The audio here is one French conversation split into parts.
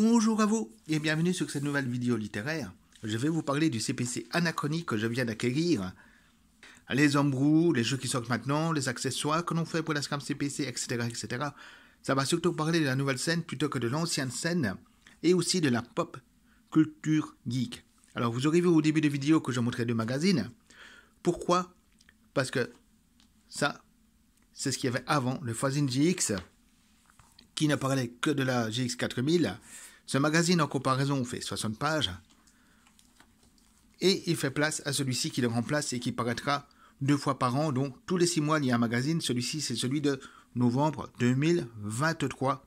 Bonjour à vous et bienvenue sur cette nouvelle vidéo littéraire. Je vais vous parler du CPC anachronique que je viens d'acquérir. Les embrouilles, les jeux qui sortent maintenant, les accessoires que l'on fait pour la scam CPC, etc., etc. Ça va surtout parler de la nouvelle scène plutôt que de l'ancienne scène et aussi de la pop culture geek. Alors vous aurez vu au début de vidéo que je montrais de magazines. Pourquoi Parce que ça, c'est ce qu'il y avait avant le Foison GX qui ne parlait que de la GX4000, ce magazine en comparaison fait 60 pages et il fait place à celui-ci qui le remplace et qui paraîtra deux fois par an, donc tous les six mois il y a un magazine. Celui-ci c'est celui de novembre 2023.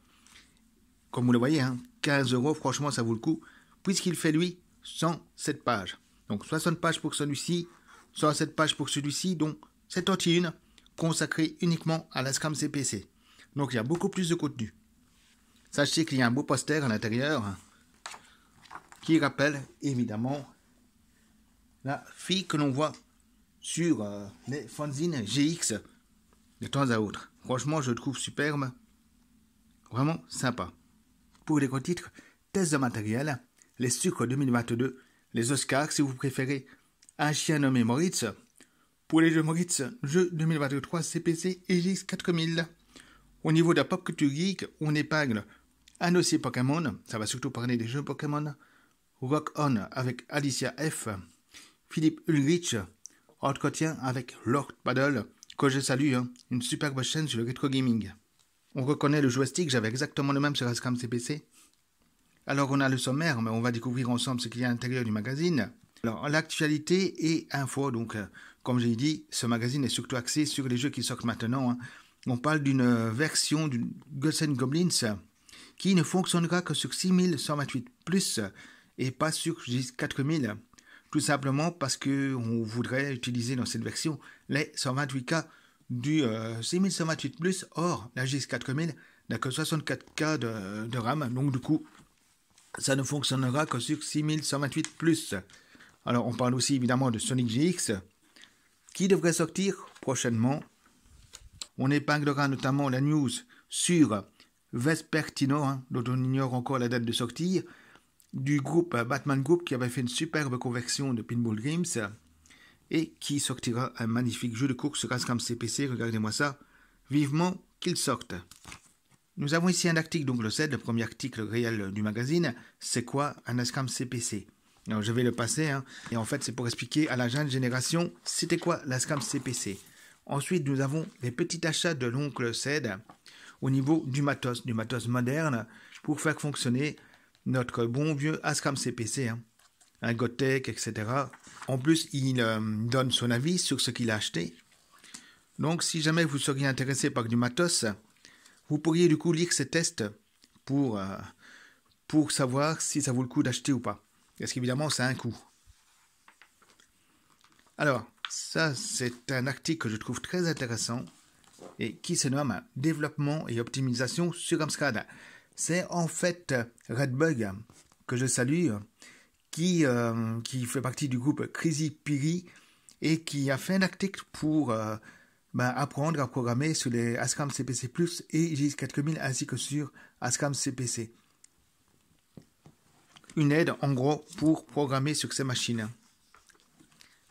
Comme vous le voyez, hein, 15 euros, franchement ça vaut le coup, puisqu'il fait lui 107 pages. Donc 60 pages pour celui-ci, 107 pages pour celui-ci, dont 71 consacrées uniquement à la Scrum CPC. Donc il y a beaucoup plus de contenu. Sachez qu'il y a un beau poster à l'intérieur hein, qui rappelle évidemment la fille que l'on voit sur euh, les fanzines GX de temps à autre. Franchement, je le trouve superbe. Vraiment sympa. Pour les titres, test de matériel, les sucres 2022, les Oscars si vous préférez, un chien nommé Moritz. Pour les jeux Moritz, jeux 2023 CPC et GX 4000. Au niveau de la pop culture geek, on épingle un dossier Pokémon, ça va surtout parler des jeux Pokémon, Rock On avec Alicia F, Philippe Ulrich, entretien avec Lord Paddle, que je salue, hein. une superbe chaîne sur le retro gaming. On reconnaît le joystick, j'avais exactement le même sur Ascam CPC. Alors on a le sommaire, mais on va découvrir ensemble ce qu'il y a à l'intérieur du magazine. Alors l'actualité et info, donc euh, comme j'ai dit, ce magazine est surtout axé sur les jeux qui sortent maintenant. Hein. On parle d'une version du and Goblins qui ne fonctionnera que sur 6128 plus et pas sur 4000. Tout simplement parce que on voudrait utiliser dans cette version les 128K du 6128 euh, plus. Or, la 4000 n'a que 64K de, de, RAM, donc du coup, ça ne fonctionnera que sur 6128 plus. Alors, on parle aussi évidemment de Sonic GX qui devrait sortir prochainement on épinglera notamment la news sur Vespertino, hein, dont on ignore encore la date de sortie, du groupe euh, Batman Group qui avait fait une superbe conversion de Pinball Games et qui sortira un magnifique jeu de course Ascam CPC, regardez-moi ça, vivement qu'il sorte. Nous avons ici un article le 7, le premier article réel du magazine, c'est quoi un Ascam CPC Alors je vais le passer, hein. et en fait c'est pour expliquer à la jeune génération c'était quoi l'Ascam CPC. Ensuite, nous avons les petits achats de l'oncle Ced au niveau du matos, du matos moderne, pour faire fonctionner notre bon vieux Ascam CPC, un hein. Gotek, etc. En plus, il euh, donne son avis sur ce qu'il a acheté. Donc, si jamais vous seriez intéressé par du matos, vous pourriez du coup lire ces tests pour, euh, pour savoir si ça vaut le coup d'acheter ou pas. Parce qu'évidemment, c'est un coût. Alors, ça, c'est un article que je trouve très intéressant et qui se nomme Développement et optimisation sur Amstrad. C'est en fait Redbug, que je salue, qui, euh, qui fait partie du groupe Crazy Piri et qui a fait un article pour euh, ben, apprendre à programmer sur les ASCAM CPC Plus et JIS 4000 ainsi que sur ASCAM CPC. Une aide en gros pour programmer sur ces machines.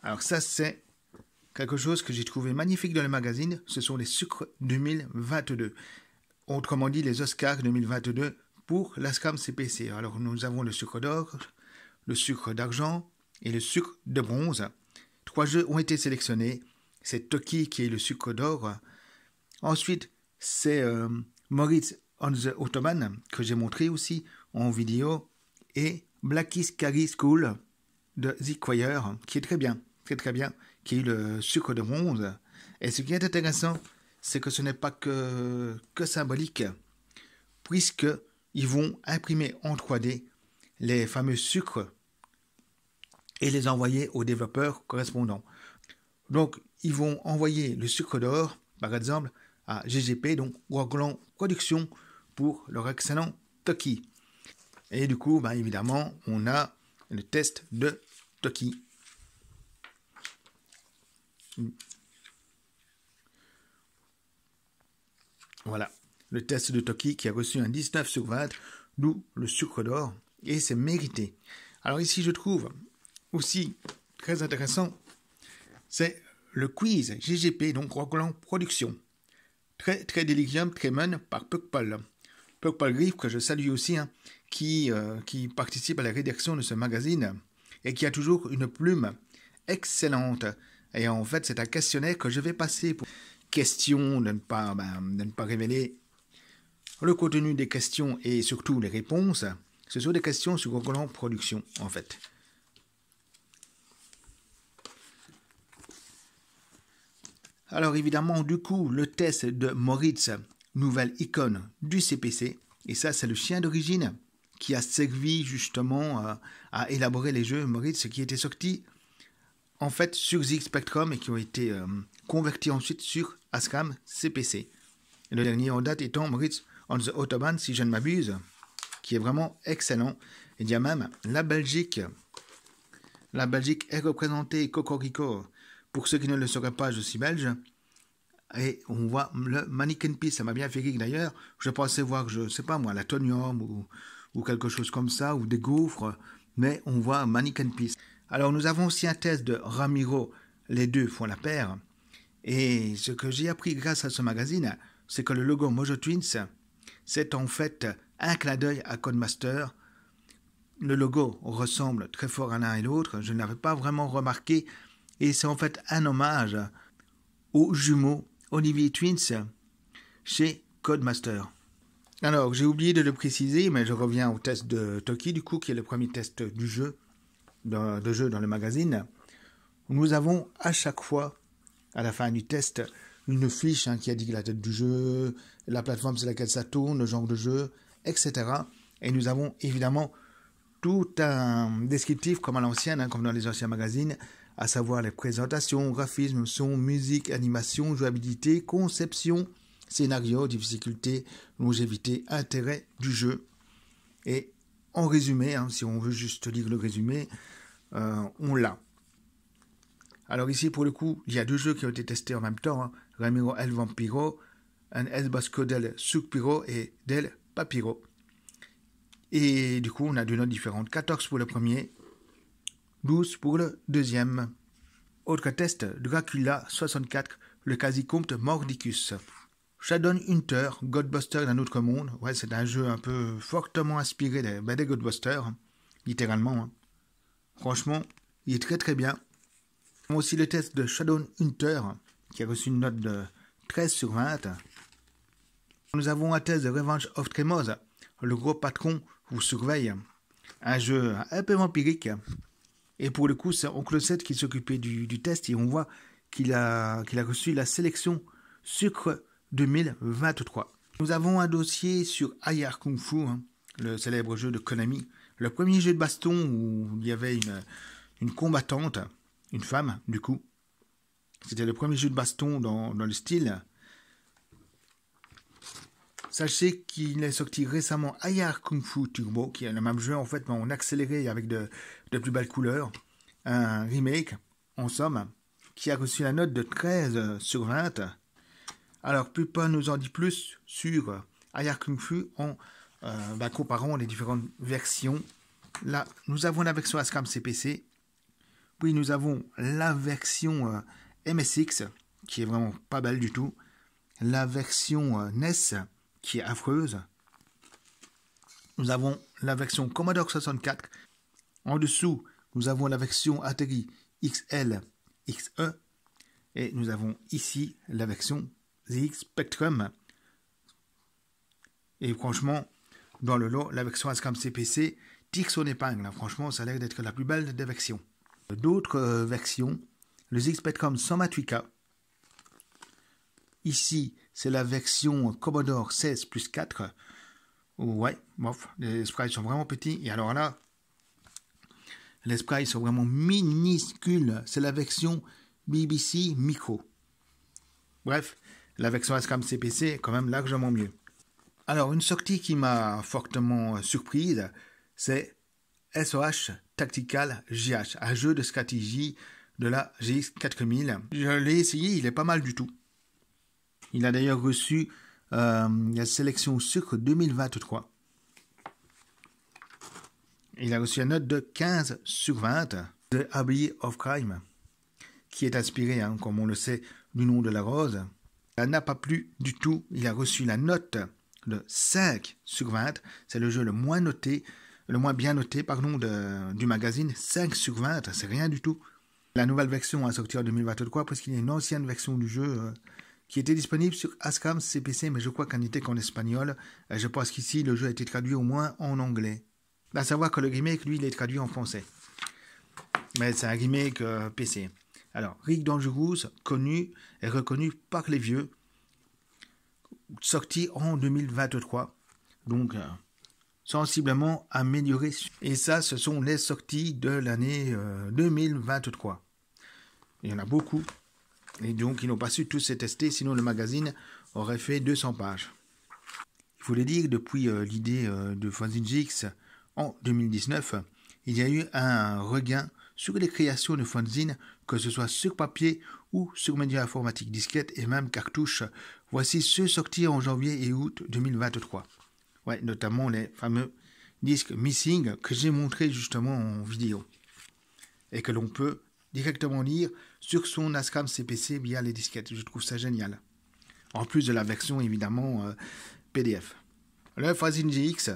Alors ça c'est Quelque chose que j'ai trouvé magnifique dans le magazine, ce sont les sucres 2022. Autrement dit, les Oscars 2022 pour l'ASCAM CPC. Alors, nous avons le sucre d'or, le sucre d'argent et le sucre de bronze. Trois jeux ont été sélectionnés. C'est Toki qui est le sucre d'or. Ensuite, c'est euh, Moritz on the Ottoman que j'ai montré aussi en vidéo et Blackie's scary School de The Choir qui est très bien, très très bien qui est le sucre de bronze. Et ce qui est intéressant, c'est que ce n'est pas que, symbolique, puisque ils vont imprimer en 3D les fameux sucres et les envoyer aux développeurs correspondants. Donc, ils vont envoyer le sucre d'or, par exemple, à GGP, donc Wagland Production, pour leur excellent Toki. Et du coup, bah évidemment, on a le test de Toki. Mm. Voilà, le test de Toki qui a reçu un 19 sur 20, d'où le sucre d'or, et c'est mérité. Alors ici, je trouve aussi très intéressant, c'est le quiz GGP, donc Rockland Production. Très, très délicieux, très mène par Puck Paul Griff, que je salue aussi, hein, qui, euh, qui participe à la rédaction de ce magazine et qui a toujours une plume excellente. Et en fait, c'est un questionnaire que je vais passer pour question de ne pas, ben, ne pas révéler le contenu des questions et surtout les réponses. Ce sont des questions sur Gogolan Production, en fait. Alors évidemment, du coup, le test de Moritz, nouvelle icône du CPC, et ça c'est le chien d'origine qui a servi justement euh, à, élaborer les jeux Moritz qui était sorti en fait sur ZX Spectrum et qui ont été euh, convertis ensuite sur ASCAM CPC. le dernier en date étant Brits on the Autobahn, si je ne m'abuse, qui est vraiment excellent. Il y a même la Belgique. La Belgique est représentée Cocorico. Pour ceux qui ne le sauraient pas, je suis belge. Et on voit le Mannequin Peace, ça m'a bien fait rire d'ailleurs. Je pensais voir, je sais pas moi, l'atonium ou, ou quelque chose comme ça, ou des gouffres. Mais on voit Mannequin Peace. Alors nous avons aussi un test de Ramiro, les deux font la paire. Et ce que j'ai appris grâce à ce magazine, c'est que le logo Mojo Twins, c'est en fait un clin d'œil à Codemaster. Le logo ressemble très fort à l'un et l'autre, je n'avais pas vraiment remarqué, et c'est en fait un hommage aux jumeaux Olivier Twins chez Codemaster. Alors, j'ai oublié de le préciser, mais je reviens au test de Toki, du coup, qui est le premier test du jeu de jeu dans le magazine, nous avons à chaque fois, à la fin du test, une fiche hein, qui indique la tête du jeu, la plateforme sur laquelle ça tourne, le genre de jeu, etc. Et nous avons évidemment tout un descriptif comme à l'ancienne, hein, comme dans les anciens magazines, à savoir les présentations, graphisme, son, musique, animation, jouabilité, conception, scénario, difficulté, longévité, intérêt du jeu. Et en résumé, hein, si on veut juste lire le résumé, euh, on l'a. Alors ici, pour le coup, il y a deux jeux qui ont été testés en même temps, hein. Ramiro El Vampiro, un El basco del Sucpiro et del Papiro. Et du coup, on a deux notes différentes, 14 pour le premier, 12 pour le deuxième. Autre test, Dracula 64, le quasi compte Mordicus. Shadow Hunter, Godbuster d'un autre monde. Ouais, c'est un jeu un peu fortement inspiré des, ben, Godbusters. Hein, littéralement. Hein. Franchement, il est très très bien. On a aussi le test de Shadow Hunter, hein, qui a reçu une note de 13 sur 20. Nous avons un test de Revenge of tremosa, le gros patron vous surveille. Un jeu un peu empirique. Et pour le coup, c'est Oncle 7 qui s'occupait du, du, test et on voit qu'il a, qu'il a reçu la sélection sucre 2023. Nous avons un dossier sur Ayar Kung Fu, hein, le célèbre jeu de Konami. Le premier jeu de baston où il y avait une, combattante, une femme du coup. C'était le premier jeu de baston dans, le style. Sachez qu'il est sorti récemment Ayar Kung Fu Turbo, qui est le même jeu en fait, mais en accéléré avec de, de plus belles couleurs. Un remake, en somme, qui a reçu la note de 13 sur 20 alors, Pupin nous en dit plus sur Aya Kung Fu en euh, bah, comparant les différentes versions. Là, nous avons la version Ascam CPC, Oui, nous avons la version euh, MSX, qui est vraiment pas belle du tout, la version euh, NES, qui est affreuse. Nous avons la version Commodore 64. En dessous, nous avons la version Atari XL, XE. Et nous avons ici la version ZX Spectrum. Et franchement, dans le lot, la version Ascom CPC tire son épingle. Franchement, ça a l'air d'être la plus belle des versions. D'autres euh, versions, le ZX Spectrum 128K. Ici, c'est la version Commodore 16 plus 4. Ouais, les sprites sont vraiment petits. Et alors là, les sprites sont vraiment minuscules. C'est la version BBC Micro. Bref, la version SRAM CPC est quand même largement mieux. Alors, une sortie qui m'a fortement surprise, c'est SOH Tactical GH, un jeu de stratégie de la GX 4000. Je l'ai essayé, il est pas mal du tout. Il a d'ailleurs reçu euh, la sélection sucre 2023. Il a reçu une note de 15 sur 20 de Abbey of Crime, qui est inspiré, hein, comme on le sait, du nom de la rose n'a pas plu du tout. Il a reçu la note de 5 sur 20. C'est le jeu le moins noté, le moins bien noté du magazine. 5 sur 20, c'est rien du tout. La nouvelle version a sorti en 2023 parce qu'il y a une ancienne version du jeu euh, qui était disponible sur Ascam CPC, mais je crois qu'elle n'était qu'en espagnol. je pense qu'ici, le jeu a été traduit au moins en anglais. À savoir que le remake, lui, il est traduit en français. Mais c'est un remake euh, PC. Alors, Rick Dangerous, connu et reconnu par les vieux, sorti en 2023. Donc, euh, sensiblement amélioré. Et ça, ce sont les sorties de l'année 2023. Euh, il y en a beaucoup. Et donc, ils n'ont pas su tous se tester, sinon le magazine aurait fait 200 pages. Il faut le dire, depuis euh, l'idée de Fanzine Gix en 2019, il y a eu un regain sur les créations de Fanzine que ce soit sur papier ou sur média informatique disquettes et même cartouches. Voici ceux sortis en janvier et août 2023. Ouais, notamment les fameux disques Missing que j'ai montré justement en vidéo et que l'on peut directement lire sur son Ascam CPC via les disquettes. Je trouve ça génial. En plus de la version évidemment euh, PDF. Le Fazin GX,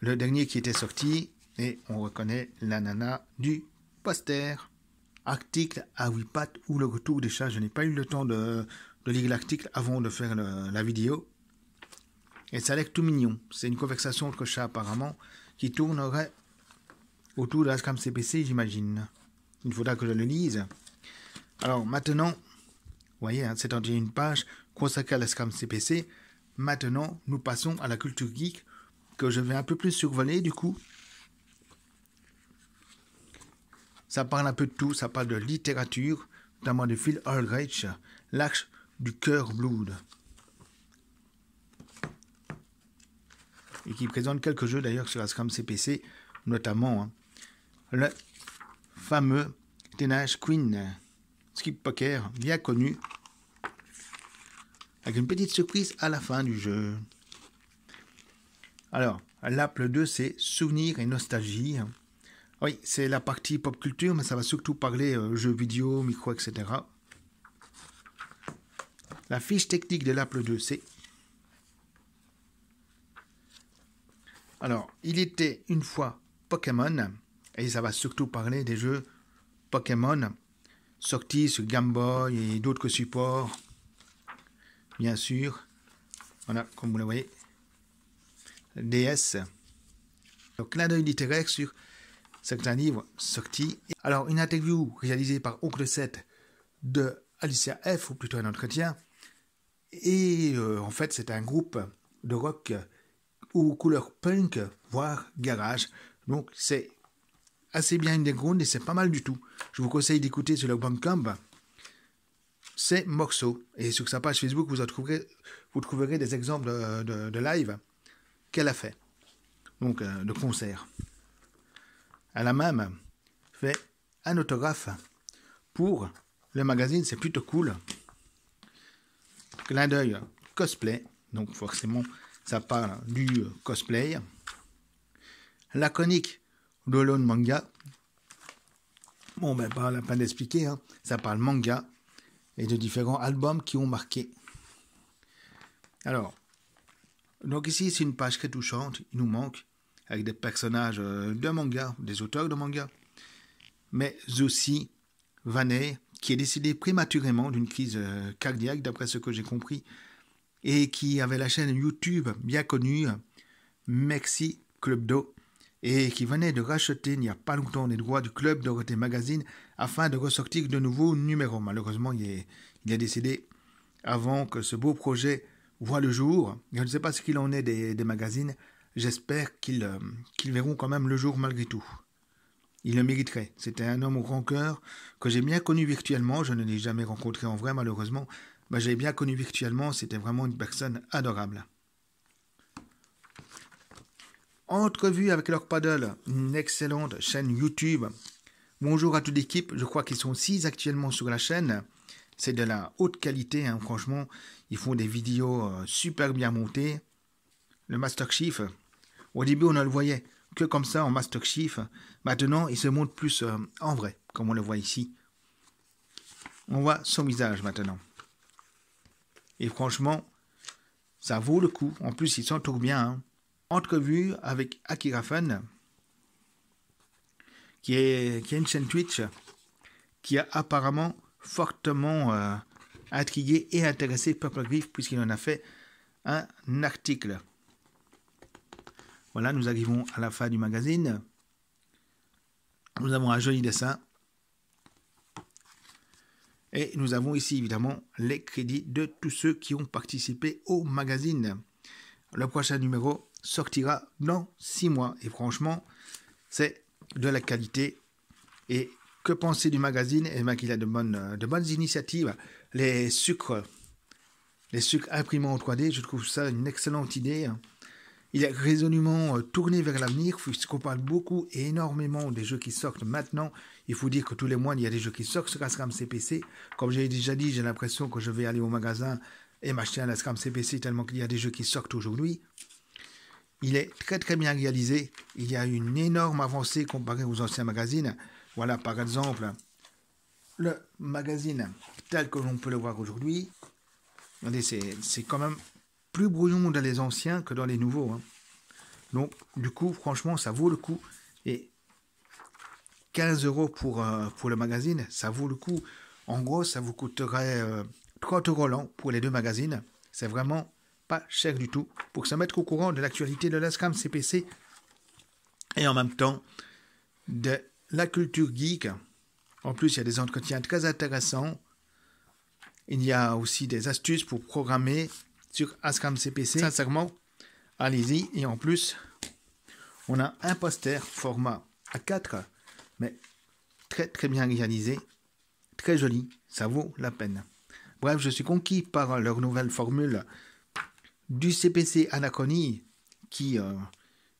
le dernier qui était sorti, et on reconnaît la nana du poster article à pattes ou le retour des chats. Je n'ai pas eu le temps de, lire l'article avant de faire la vidéo. Et ça a l'air tout mignon. C'est une conversation entre chats apparemment qui tournerait autour de l'ASCAM CPC, j'imagine. Il faudra que je le lise. Alors maintenant, voyez, hein, c'est entier une page consacrée à l'ASCAM CPC. Maintenant, nous passons à la culture geek que je vais un peu plus survoler du coup Ça parle un peu de tout, ça parle de littérature, notamment de Phil Aldrich, L'arche du cœur blood. Et qui présente quelques jeux d'ailleurs sur la Scrum CPC, notamment hein, le fameux Teenage Queen, Skip Poker, bien connu, avec une petite surprise à la fin du jeu. Alors, l'apple 2, c'est Souvenir et Nostalgie. Oui, c'est la partie pop culture, mais ça va surtout parler euh, jeux vidéo, micro, etc. La fiche technique de l'Apple 2C. Alors, il était une fois Pokémon, et ça va surtout parler des jeux Pokémon sortis sur Game Boy et d'autres supports, bien sûr. Voilà, comme vous le voyez, DS. Donc, clin d'œil littéraire sur c'est un livre sorti. Alors, une interview réalisée par Oncle 7 de Alicia F, ou plutôt un entretien. Et euh, en fait, c'est un groupe de rock ou couleur punk, voire garage. Donc, c'est assez bien underground et c'est pas mal du tout. Je vous conseille d'écouter sur le Bandcamp ces morceaux. Et sur sa page Facebook, vous, trouverez, des exemples euh, de, live qu'elle a fait, donc euh, de concert. Elle a même fait un autographe pour le magazine, c'est plutôt cool. Clin d'œil cosplay, donc forcément ça parle du cosplay. La conique de manga. Bon, ben, pas la peine d'expliquer, hein. ça parle manga et de différents albums qui ont marqué. Alors, donc ici, c'est une page très touchante. Il nous manque avec des personnages euh, de manga, des auteurs de manga, mais aussi Vanet... qui est décédé prématurément d'une crise euh, cardiaque, d'après ce que j'ai compris, et qui avait la chaîne YouTube bien connue Mexi Club Do, et qui venait de racheter il n'y a pas longtemps les droits du club Dorothée Magazine afin de ressortir de nouveaux numéros. Malheureusement, il est, décidé... décédé avant que ce beau projet voit le jour. Je ne sais pas ce qu'il en est des magazines, j'espère euh, qu'ils verront quand même le jour malgré tout. Il le mériterait. C'était un homme au grand cœur que j'ai bien connu virtuellement. Je ne l'ai jamais rencontré en vrai, malheureusement. Mais bah, j'ai bien connu virtuellement. C'était vraiment une personne adorable. Entrevue avec leur paddle, une excellente chaîne YouTube. Bonjour à toute l'équipe. Je crois qu'ils sont six actuellement sur la chaîne. C'est de la haute qualité, hein. franchement. Ils font des vidéos euh, super bien montées le Master Chief. Au début, on ne le voyait que comme ça en Master Chief. Maintenant, il se montre plus euh, en vrai, comme on le voit ici. On voit son visage maintenant. Et franchement, ça vaut le coup. En plus, il s'entoure bien. Hein. Entrevue avec Akira qui, est, qui une chaîne Twitch qui a apparemment fortement euh, intrigué et intéressé Purple Griff, puisqu'il en a fait un article. Voilà, nous arrivons à la fin du magazine. Nous avons un joli dessin. Et nous avons ici évidemment les crédits de tous ceux qui ont participé au magazine. Le prochain numéro sortira dans six mois. Et franchement, c'est de la qualité. Et que penser du magazine Eh bien qu'il a de bonnes, de bonnes initiatives. Les sucres, les sucres imprimés en 3D, je trouve ça une excellente idée. Il est résolument euh, tourné vers l'avenir, puisqu'on parle beaucoup et énormément des jeux qui sortent maintenant. Il faut dire que tous les mois, il y a des jeux qui sortent sur Ascram CPC. Comme j'ai déjà dit, j'ai l'impression que je vais aller au magasin et m'acheter un Ascam CPC tellement qu'il y a des jeux qui sortent aujourd'hui. Il est très très bien réalisé. Il y a une énorme avancée comparée aux anciens magazines. Voilà, par exemple, le magazine tel que l'on peut le voir aujourd'hui. Regardez, c'est quand même plus brouillon dans les anciens que dans les nouveaux. Hein. Donc, du coup, franchement, ça vaut le coup. Et 15 euros pour, euh, pour le magazine, ça vaut le coup. En gros, ça vous coûterait 30 euh, euros l'an pour les deux magazines. C'est vraiment pas cher du tout pour se mettre au courant de l'actualité de l'ASCAM CPC et en même temps de la culture geek. En plus, il y a des entretiens très intéressants. Il y a aussi des astuces pour programmer sur Ascam CPC. Sincèrement, allez-y. Et en plus, on a un poster format A4, mais très très bien réalisé, très joli. Ça vaut la peine. Bref, je suis conquis par leur nouvelle formule du CPC Anacony, qui, euh,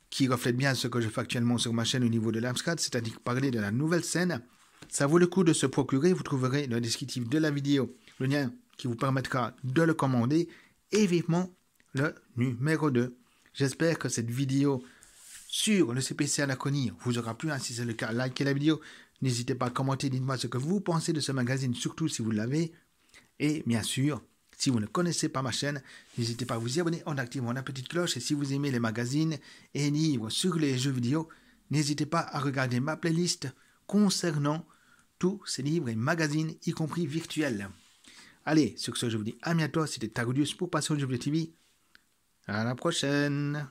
qui reflète bien ce que je fais actuellement sur ma chaîne au niveau de l'Amscad, c'est-à-dire parler de la nouvelle scène. Ça vaut le coup de se procurer, vous trouverez dans le descriptif de la vidéo le lien qui vous permettra de le commander et vivement le numéro 2. J'espère que cette vidéo sur le CPC à la vous aura plu. si c'est le cas, likez la vidéo. N'hésitez pas à commenter, dites-moi ce que vous pensez de ce magazine, surtout si vous l'avez. Et bien sûr, si vous ne connaissez pas ma chaîne, n'hésitez pas à vous y abonner en activant la petite cloche. Et si vous aimez les magazines et livres sur les jeux vidéo, n'hésitez pas à regarder ma playlist concernant tous ces livres et magazines, y compris virtuels. Allez, sur ce, je vous dis à bientôt. C'était Tagodius pour Passion au TV. À la prochaine.